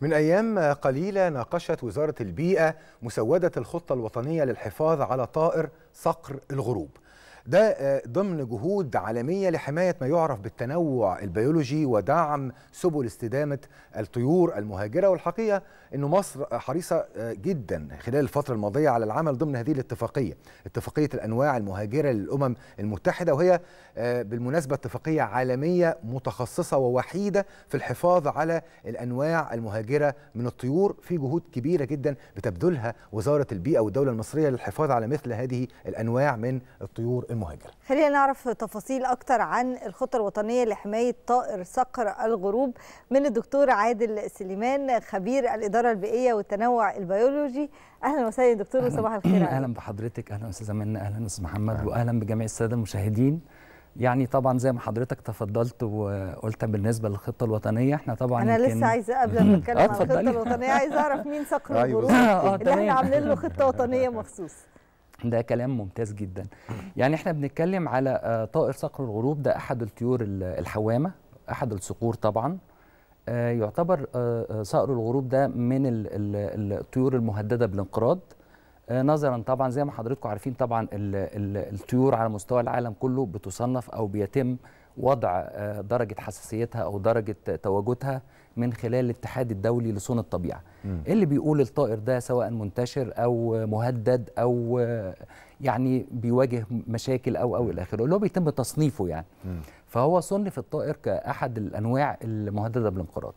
من أيام قليلة ناقشت وزارة البيئة مسودة الخطة الوطنية للحفاظ على طائر صقر الغروب ده آه، ضمن جهود عالمية لحماية ما يعرف بالتنوع البيولوجي ودعم سبل استدامة الطيور المهاجرة والحقيقة أن مصر حريصة آه، جدا خلال الفترة الماضية على العمل ضمن هذه الاتفاقية اتفاقية الأنواع المهاجرة للأمم المتحدة وهي آه، بالمناسبة اتفاقية عالمية متخصصة ووحيدة في الحفاظ على الأنواع المهاجرة من الطيور في جهود كبيرة جدا بتبذلها وزارة البيئة والدولة المصرية للحفاظ على مثل هذه الأنواع من الطيور المهاجر خلينا نعرف تفاصيل أكتر عن الخطة الوطنية لحماية طائر صقر الغروب من الدكتور عادل سليمان خبير الإدارة البيئية والتنوع البيولوجي أهلا وسهلا دكتور وصباح الخير أهلا بحضرتك أهلا أستاذة منى أهلا أستاذ محمد وأهلا بجميع السادة المشاهدين يعني طبعا زي ما حضرتك تفضلت وقلت بالنسبه للخطه الوطنيه احنا طبعا انا لسه عايزه قبل ما اتكلم عن الخطه الوطنيه عايزه اعرف مين صقر أيوه. الغروب آه، اللي احنا عاملين له خطه وطنيه مخصوص ده كلام ممتاز جدا يعني احنا بنتكلم على آه، طائر صقر الغروب ده احد الطيور الحوامه احد الصقور طبعا آه، يعتبر آه، صقر الغروب ده من الطيور المهدده بالانقراض نظرا طبعا زي ما حضراتكم عارفين طبعا الطيور على مستوى العالم كله بتصنف او بيتم وضع آه، درجة حساسيتها أو درجة تواجدها من خلال الاتحاد الدولي لصون الطبيعة مم. اللي بيقول الطائر ده سواء منتشر أو مهدد أو آه، يعني بيواجه مشاكل أو أو إلى آخره اللي هو بيتم تصنيفه يعني مم. فهو صنف الطائر كأحد الأنواع المهددة بالانقراض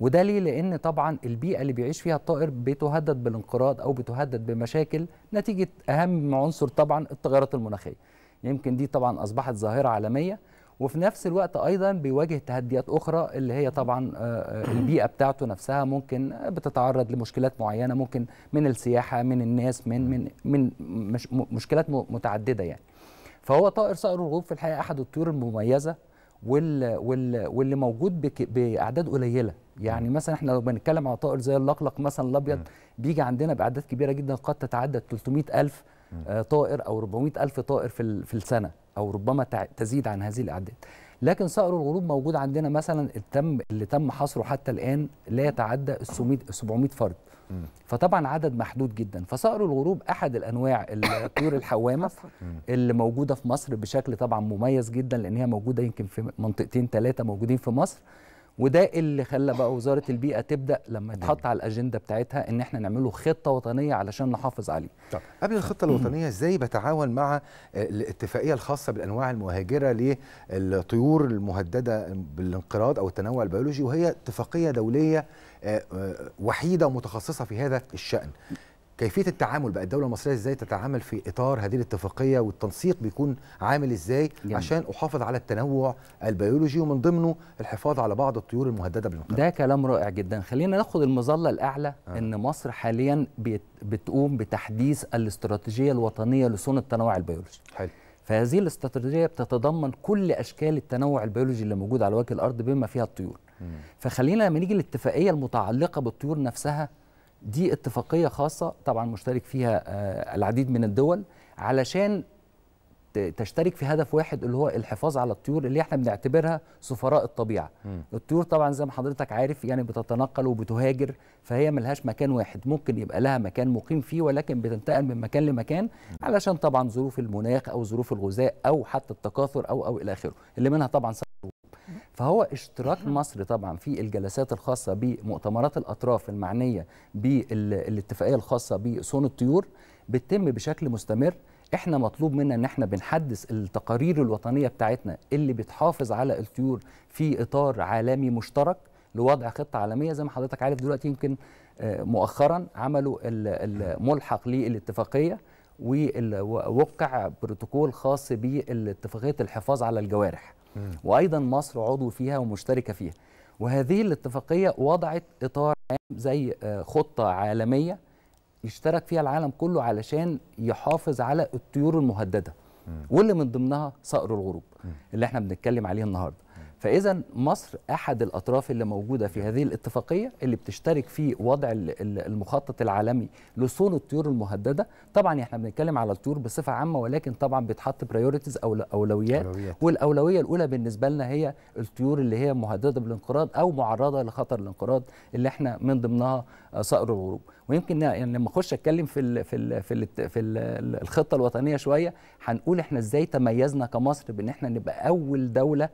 وده ليه لأن طبعا البيئة اللي بيعيش فيها الطائر بتهدد بالانقراض أو بتهدد بمشاكل نتيجة أهم عنصر طبعا التغيرات المناخية يمكن دي طبعا أصبحت ظاهرة عالمية وفي نفس الوقت ايضا بيواجه تحديات اخرى اللي هي طبعا آه، آه، البيئه بتاعته نفسها ممكن بتتعرض لمشكلات معينه ممكن من السياحه من الناس من من من مش مشكلات متعدده يعني فهو طائر صقر الغروب في الحقيقه احد الطيور المميزه وال وال واللي موجود باعداد قليله يعني مثلا احنا لو بنتكلم على طائر زي اللقلق مثلا الابيض بيجي عندنا باعداد كبيره جدا قد تتعدى 300000 آه، طائر او 400000 طائر في في السنه او ربما تزيد عن هذه الاعداد لكن صقر الغروب موجود عندنا مثلا التم اللي تم حصره حتى الان لا يتعدى 700 فرد فطبعا عدد محدود جدا فصقر الغروب احد الانواع الطيور الحوامه اللي موجوده في مصر بشكل طبعا مميز جدا لان هي موجوده يمكن في منطقتين ثلاثه موجودين في مصر وده اللي خلى بقى وزاره البيئه تبدا لما تحط على الاجنده بتاعتها ان احنا نعمله خطه وطنيه علشان نحافظ عليه طب قبل الخطه الوطنيه ازاي بتعاون مع الاتفاقيه الخاصه بالانواع المهاجره للطيور المهدده بالانقراض او التنوع البيولوجي وهي اتفاقيه دوليه آه، آه، وحيده ومتخصصه في هذا الشان كيفيه التعامل بقى الدوله المصريه ازاي تتعامل في اطار هذه الاتفاقيه والتنسيق بيكون عامل ازاي جميل. عشان احافظ على التنوع البيولوجي ومن ضمنه الحفاظ على بعض الطيور المهدده بالانقراض ده كلام رائع جدا خلينا ناخد المظله الاعلى آه. ان مصر حاليا بتقوم بتحديث الاستراتيجيه الوطنيه لصون التنوع البيولوجي حلو فهذه الاستراتيجيه بتتضمن كل اشكال التنوع البيولوجي اللي موجود على وجه الارض بما فيها الطيور م. فخلينا لما نيجي للاتفاقيه المتعلقه بالطيور نفسها دي اتفاقيه خاصه طبعا مشترك فيها آه، العديد من الدول علشان تشترك في هدف واحد اللي هو الحفاظ على الطيور اللي احنا بنعتبرها سفراء الطبيعه م. الطيور طبعا زي ما حضرتك عارف يعني بتتنقل وبتهاجر فهي ملهاش مكان واحد ممكن يبقى لها مكان مقيم فيه ولكن بتنتقل من مكان لمكان علشان طبعا ظروف المناخ او ظروف الغذاء او حتى التكاثر او او الى اخره اللي منها طبعا فهو اشتراك مصر طبعا في الجلسات الخاصه بمؤتمرات الاطراف المعنيه بالاتفاقيه الخاصه بصون الطيور بتتم بشكل مستمر احنا مطلوب منا ان احنا بنحدث التقارير الوطنيه بتاعتنا اللي بتحافظ على الطيور في اطار عالمي مشترك لوضع خطه عالميه زي ما حضرتك عارف دلوقتي يمكن آه، مؤخرا عملوا الملحق للاتفاقيه ووقع بروتوكول خاص باتفاقيه الحفاظ على الجوارح وايضا مصر عضو فيها ومشتركه فيها وهذه الاتفاقيه وضعت اطار عام زي آه، خطه عالميه يشترك فيها العالم كله علشان يحافظ على الطيور المهدده واللي من ضمنها صقر الغروب اللي احنا بنتكلم عليه النهارده فاذا مصر احد الاطراف اللي موجوده في هذه الاتفاقيه اللي بتشترك في وضع المخطط العالمي لصون الطيور المهدده طبعا احنا بنتكلم على الطيور بصفه عامه ولكن طبعا بيتحط برايورتيز او اولويات والاولويه الاولى بالنسبه لنا هي الطيور اللي هي مهدده بالانقراض او معرضه لخطر الانقراض اللي احنا من ضمنها آه، صقر الغروب ويمكن يعني لما اخش اتكلم في الـ في الـ في, الـ في الـ الخطه الوطنيه شويه هنقول احنا ازاي تميزنا كمصر بان احنا نبقى اول دوله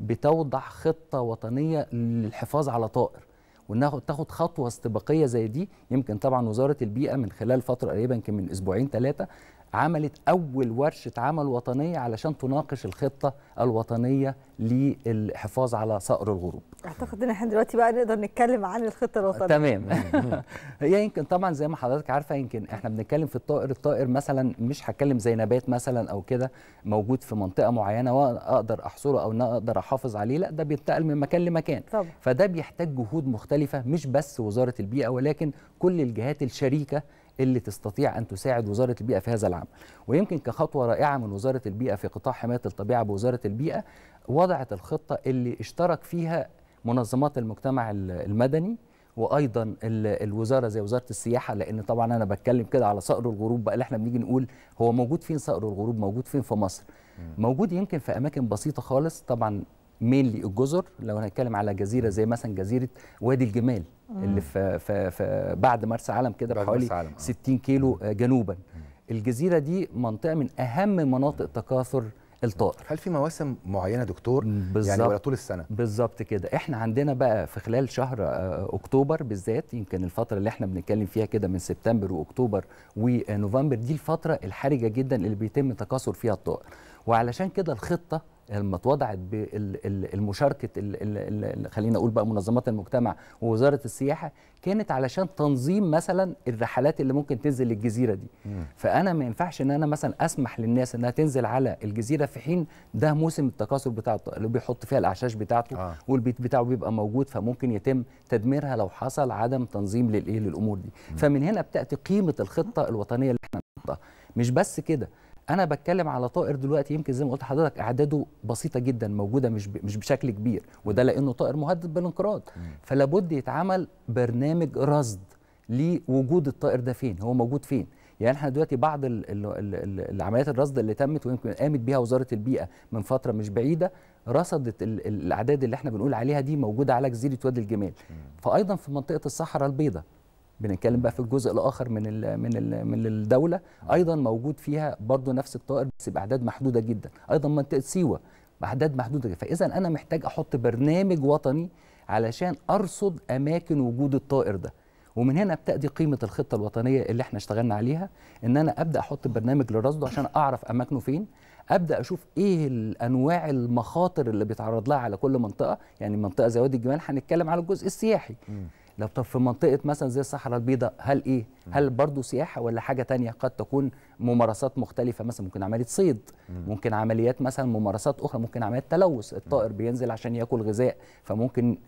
بتوضع خطه وطنيه للحفاظ على طائر وناخد تاخد خطوه استباقيه زي دي يمكن طبعا وزاره البيئه من خلال فتره قريبه يمكن من اسبوعين ثلاثه عملت أول ورشة عمل وطنية علشان تناقش الخطة الوطنية للحفاظ على صقر الغروب أعتقد إن احنا دلوقتي بقى نقدر نتكلم عن الخطة الوطنية تمام هي يمكن طبعا زي ما حضرتك عارفة يمكن احنا بنتكلم في الطائر الطائر مثلا مش هتكلم زي نبات مثلا أو كده موجود في منطقة معينة وأقدر أحصره أو أقدر أحافظ عليه لا ده بينتقل من مكان لمكان طبعا. فده بيحتاج جهود مختلفة مش بس وزارة البيئة ولكن كل الجهات الشريكة اللي تستطيع ان تساعد وزاره البيئه في هذا العمل ويمكن كخطوه رائعه من وزاره البيئه في قطاع حمايه الطبيعه بوزاره البيئه وضعت الخطه اللي اشترك فيها منظمات المجتمع المدني وايضا الوزاره زي وزاره السياحه لان طبعا انا بتكلم كده على صقر الغروب بقى اللي احنا بنيجي نقول هو موجود فين صقر الغروب موجود فين في مصر موجود يمكن في اماكن بسيطه خالص طبعا ميلي الجزر لو هنتكلم على جزيره زي مثلا جزيره وادي الجمال مم. اللي في, في, في بعد مرسى علم كده بحوالي 60 آه. كيلو آه، جنوبا مم. الجزيره دي منطقه من اهم مناطق تكاثر الطائر هل في مواسم معينه دكتور بالزبط. يعني ولا طول السنه بالظبط كده احنا عندنا بقى في خلال شهر آه، اكتوبر بالذات يمكن الفتره اللي احنا بنتكلم فيها كده من سبتمبر واكتوبر ونوفمبر دي الفتره الحرجه جدا اللي بيتم تكاثر فيها الطائر وعلشان كده الخطه لما اتوضعت بالمشاركه خلينا اقول بقى منظمات المجتمع ووزاره السياحه كانت علشان تنظيم مثلا الرحلات اللي ممكن تنزل الجزيره دي مم. فانا ما ينفعش ان انا مثلا اسمح للناس انها تنزل على الجزيره في حين ده موسم التكاثر بتاعته اللي بيحط فيها الاعشاش بتاعته آه. والبيت بتاعه بيبقى موجود فممكن يتم تدميرها لو حصل عدم تنظيم للايه للامور دي مم. فمن هنا بتاتي قيمه الخطه الوطنيه اللي احنا نحطها مش بس كده انا بتكلم على طائر دلوقتي يمكن زي ما قلت لحضرتك اعداده بسيطه جدا موجوده مش مش بشكل كبير وده لانه طائر مهدد بالانقراض فلابد يتعمل برنامج رصد لوجود الطائر ده فين هو موجود فين يعني احنا دلوقتي بعض العمليات الرصد اللي تمت ويمكن قامت بيها وزاره البيئه من فتره مش بعيده رصدت الاعداد اللي احنا بنقول عليها دي موجوده على جزيره وادي الجمال فايضا في منطقه الصحراء البيضاء بنتكلم بقى في الجزء الاخر من الـ من الـ من الدوله ايضا موجود فيها برضو نفس الطائر بس باعداد محدوده جدا ايضا منطقه سيوه باعداد محدوده جدا فاذا انا محتاج احط برنامج وطني علشان ارصد اماكن وجود الطائر ده ومن هنا بتأدي قيمة الخطة الوطنية اللي احنا اشتغلنا عليها ان انا ابدأ احط برنامج لرصده عشان اعرف اماكنه فين ابدأ اشوف ايه الانواع المخاطر اللي بيتعرض لها على كل منطقة يعني منطقة زي وادي الجمال هنتكلم على الجزء السياحي لو طب في منطقه مثلا زي الصحراء البيضاء هل ايه هل برضه سياحه ولا حاجه تانية قد تكون ممارسات مختلفه مثلا ممكن عمليه صيد ممكن عمليات مثلا ممارسات اخرى ممكن عمليات تلوث الطائر بينزل عشان ياكل غذاء فممكن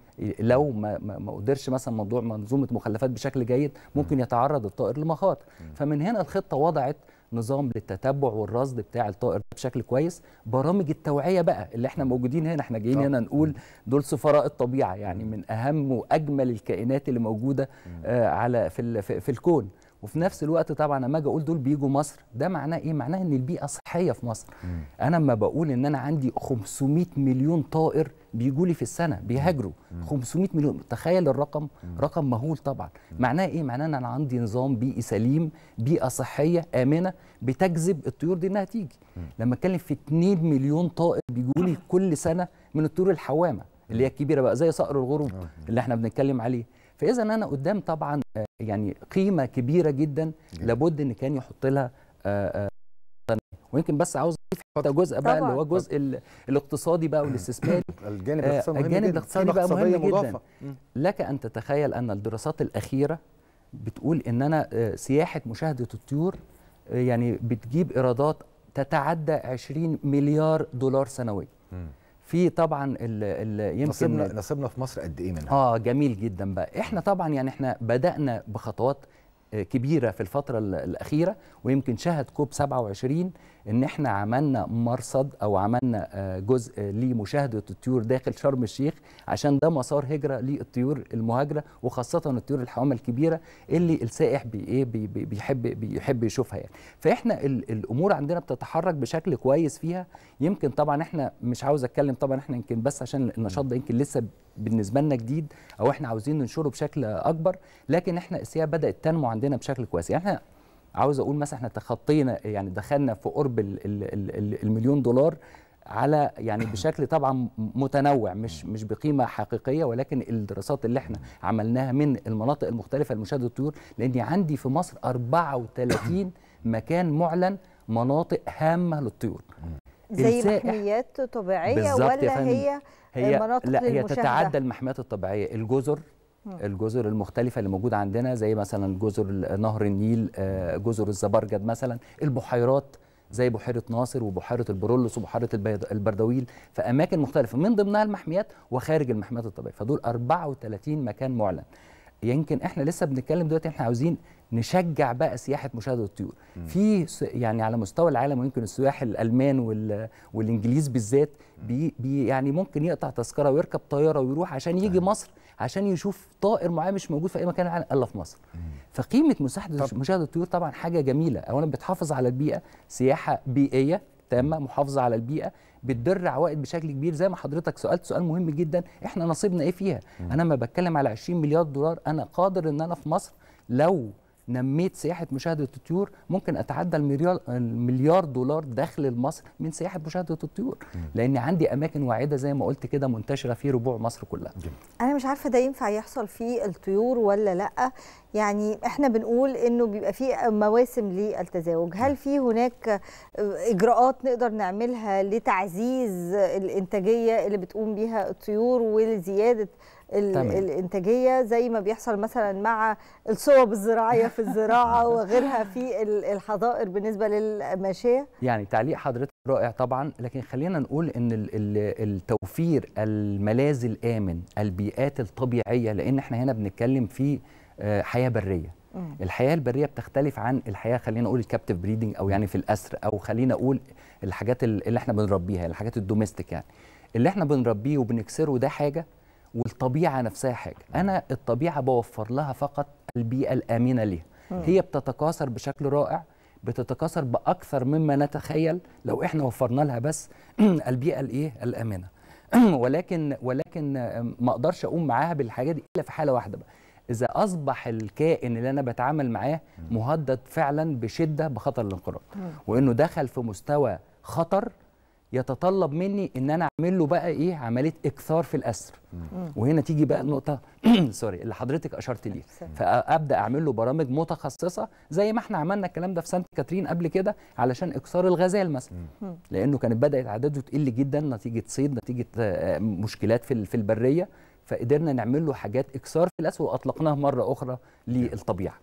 لو ما ما قدرش مثلا موضوع منظومه مخلفات بشكل جيد ممكن يتعرض الطائر لمخاطر فمن هنا الخطه وضعت نظام للتتبع والرصد بتاع الطائر بشكل كويس برامج التوعيه بقى اللي احنا موجودين هنا احنا جايين هنا نقول دول سفراء الطبيعه يعني من اهم واجمل الكائنات اللي موجوده آه، على في في الكون وفي نفس الوقت طبعا لما اجي اقول دول بيجوا مصر ده معناه ايه معناه ان البيئه صحيه في مصر مم. انا لما بقول ان انا عندي 500 مليون طائر بيجوا لي في السنه بيهاجروا 500 مليون تخيل الرقم مم. رقم مهول طبعا معناه ايه معناه ان انا عندي نظام بيئي سليم بيئه صحيه امنه بتجذب الطيور دي انها تيجي لما اتكلم في 2 مليون طائر بيجوا لي كل سنه من الطيور الحوامه اللي هي الكبيره بقى زي صقر الغروب اللي احنا بنتكلم عليه فاذا انا قدام طبعا آه، يعني قيمه كبيره جدا لابد ان كان يحط لها آه، آه، ويمكن بس عاوز اضيف جزء بقى اللي هو الجزء الاقتصادي بقى والاستثماري الجانب الاقتصادي الجانب الاقتصادي بقى مهم مضافة. جدا لك ان تتخيل ان الدراسات الاخيره بتقول ان انا سياحه مشاهده الطيور يعني بتجيب ايرادات تتعدى 20 مليار دولار سنويا في طبعا ال ال يمكن نصيبنا نصيبنا في مصر قد ايه منها اه جميل جدا بقى احنا طبعا يعني احنا بدانا بخطوات كبيره في الفتره الاخيره ويمكن شهد كوب 27 ان احنا عملنا مرصد او عملنا آه، جزء لمشاهده الطيور داخل شرم الشيخ عشان ده مسار هجره للطيور المهاجره وخاصه الطيور الحوامه الكبيره اللي السائح إيه، بي بيحب بيحب يشوفها يعني فاحنا الامور عندنا بتتحرك بشكل كويس فيها يمكن طبعا احنا مش عاوز اتكلم طبعا احنا يمكن بس عشان النشاط ده يمكن لسه بالنسبه لنا جديد او احنا عاوزين ننشره بشكل اكبر لكن احنا السياحه بدات تنمو عندنا بشكل كويس يعني احنا عاوز اقول مثلا احنا تخطينا يعني دخلنا في قرب المليون دولار على يعني بشكل طبعا متنوع مش مش بقيمه حقيقيه ولكن الدراسات اللي احنا عملناها من المناطق المختلفه لمشاهده الطيور لاني عندي في مصر 34 مكان معلن مناطق هامه للطيور زي محميات طبيعيه ولا هي هي لا هي تتعدى المحميات الطبيعيه الجزر الجزر المختلفة اللي موجودة عندنا زي مثلا جزر نهر النيل آه، جزر الزبرجد مثلا البحيرات زي بحيرة ناصر وبحيرة البرولس وبحيرة البردويل في أماكن مختلفة من ضمنها المحميات وخارج المحميات الطبيعية فدول 34 مكان معلن يمكن احنا لسه بنتكلم دلوقتي احنا عاوزين نشجع بقى سياحه مشاهده الطيور في يعني على مستوى العالم ويمكن السياح الالمان والانجليز بالذات بي بي يعني ممكن يقطع تذكره ويركب طياره ويروح عشان يجي مصر عشان يشوف طائر معين مش موجود في اي مكان العالم الا في مصر فقيمه مساحه مشاهده الطيور طبعا حاجه جميله اولا بتحافظ على البيئه سياحه بيئيه تامه محافظه على البيئه بتدر عوائد بشكل كبير زي ما حضرتك سالت سؤال مهم جدا احنا نصيبنا ايه فيها انا ما بتكلم على 20 مليار دولار انا قادر ان انا في مصر لو نميت سياحه مشاهده الطيور ممكن اتعدى المليار دولار دخل لمصر من سياحه مشاهده الطيور لان عندي اماكن واعده زي ما قلت كده منتشره في ربوع مصر كلها انا مش عارفه ده ينفع يحصل في الطيور ولا لا يعني احنا بنقول انه بيبقى في مواسم للتزاوج هل في هناك اجراءات نقدر نعملها لتعزيز الانتاجيه اللي بتقوم بيها الطيور ولزياده تمام. الانتاجيه زي ما بيحصل مثلا مع الصوب الزراعيه في الزراعه وغيرها في الحظائر بالنسبه للماشيه يعني تعليق حضرتك رائع طبعا لكن خلينا نقول ان التوفير الملاذ الامن البيئات الطبيعيه لان احنا هنا بنتكلم في آه، حياه بريه الحياه البريه بتختلف عن الحياه خلينا نقول الكابتف بريدنج او يعني في الاسر او خلينا اقول الحاجات اللي احنا بنربيها الحاجات الدوميستيك يعني اللي احنا بنربيه وبنكسره ده حاجه والطبيعه نفسها حاجه انا الطبيعه بوفر لها فقط البيئه الامنه ليها هي بتتكاثر بشكل رائع بتتكاثر باكثر مما نتخيل لو احنا وفرنا لها بس البيئه الايه الامنه ولكن ولكن ما اقدرش اقوم معاها بالحاجه دي الا في حاله واحده بقى اذا اصبح الكائن اللي انا بتعامل معاه مهدد فعلا بشده بخطر الانقراض وانه دخل في مستوى خطر يتطلب مني ان انا اعمل له بقى ايه عمليه اكثار في الاسر وهنا تيجي بقى النقطه سوري اللي حضرتك اشرت ليه فابدا اعمل له برامج متخصصه زي ما احنا عملنا الكلام ده في سانت كاترين قبل كده علشان اكثار الغزال مثلا لانه كانت بدات عدده تقل جدا نتيجه صيد نتيجه آه، مشكلات في في البريه فقدرنا نعمل له حاجات اكثار في الاسر واطلقناها مره اخرى للطبيعه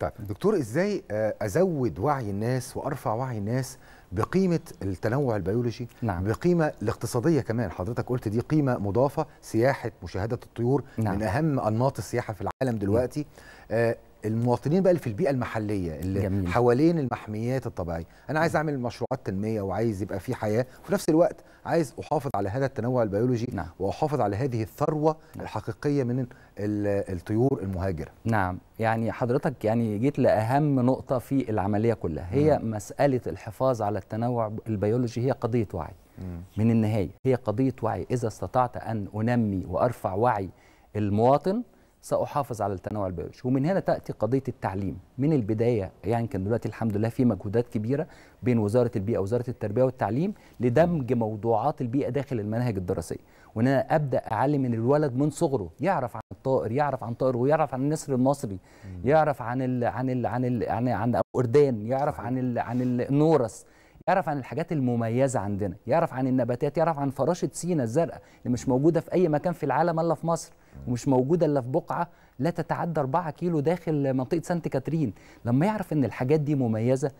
طيب دكتور ازاي آه، ازود وعي الناس وارفع وعي الناس بقيمه التنوع البيولوجي نعم. بقيمه الاقتصاديه كمان حضرتك قلت دي قيمه مضافه سياحه مشاهده الطيور نعم. من اهم انماط السياحه في العالم دلوقتي نعم. آه، المواطنين بقى اللي في البيئه المحليه اللي جميل. حوالين المحميات الطبيعيه انا عايز اعمل مشروعات تنميه وعايز يبقى في حياه وفي نفس الوقت عايز احافظ على هذا التنوع البيولوجي نعم. واحافظ على هذه الثروه نعم. الحقيقيه من الطيور المهاجره نعم يعني حضرتك يعني جيت لاهم نقطه في العمليه كلها هي مم. مساله الحفاظ على التنوع البيولوجي هي قضيه وعي مم. من النهايه هي قضيه وعي اذا استطعت ان انمي وارفع وعي المواطن ساحافظ على التنوع البيولوجي ومن هنا تاتي قضيه التعليم من البدايه يعني كان دلوقتي الحمد لله في مجهودات كبيره بين وزاره البيئه ووزاره التربيه والتعليم لدمج موضوعات البيئه داخل المناهج الدراسيه وان انا ابدا اعلم ان الولد من صغره يعرف عن الطائر يعرف عن طائر ويعرف عن النسر المصري يعرف عن الـ عن الـ عن الـ عن, عن الاردان يعرف عن الـ عن النورس يعرف عن الحاجات المميزه عندنا يعرف عن النباتات يعرف عن فراشه سينا الزرقاء اللي مش موجوده في اي مكان في العالم الا في مصر ومش موجوده الا في بقعه لا تتعدى 4 كيلو داخل منطقه سانت كاترين لما يعرف ان الحاجات دي مميزه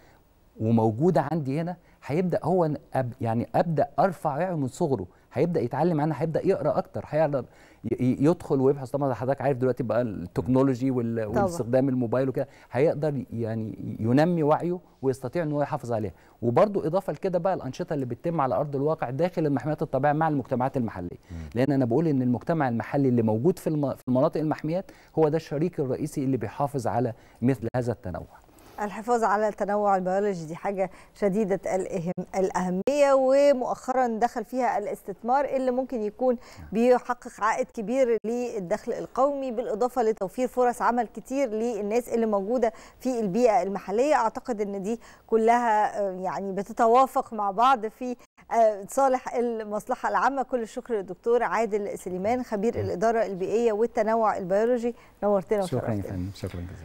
وموجوده عندي هنا هيبدا هو أب يعني ابدا ارفع وعيه من صغره هيبدا يتعلم عنها هيبدا يقرا اكتر هيقدر يدخل ويبحث طبعا حضرتك عارف دلوقتي بقى التكنولوجي واستخدام الموبايل وكده هيقدر يعني ينمي وعيه ويستطيع ان هو يحافظ عليها وبرده اضافه لكده بقى الانشطه اللي بتتم على ارض الواقع داخل المحميات الطبيعيه مع المجتمعات المحليه لان انا بقول ان المجتمع المحلي اللي موجود في المناطق المحميات هو ده الشريك الرئيسي اللي بيحافظ على مثل هذا التنوع الحفاظ على التنوع البيولوجي دي حاجه شديده الاهميه ومؤخرا دخل فيها الاستثمار اللي ممكن يكون بيحقق عائد كبير للدخل القومي بالاضافه لتوفير فرص عمل كتير للناس اللي موجوده في البيئه المحليه اعتقد ان دي كلها آه، يعني بتتوافق مع بعض في آه، صالح المصلحه العامه كل الشكر للدكتور عادل سليمان خبير الاداره البيئيه والتنوع البيولوجي نورتنا وشرفتنا شكرا جزيلا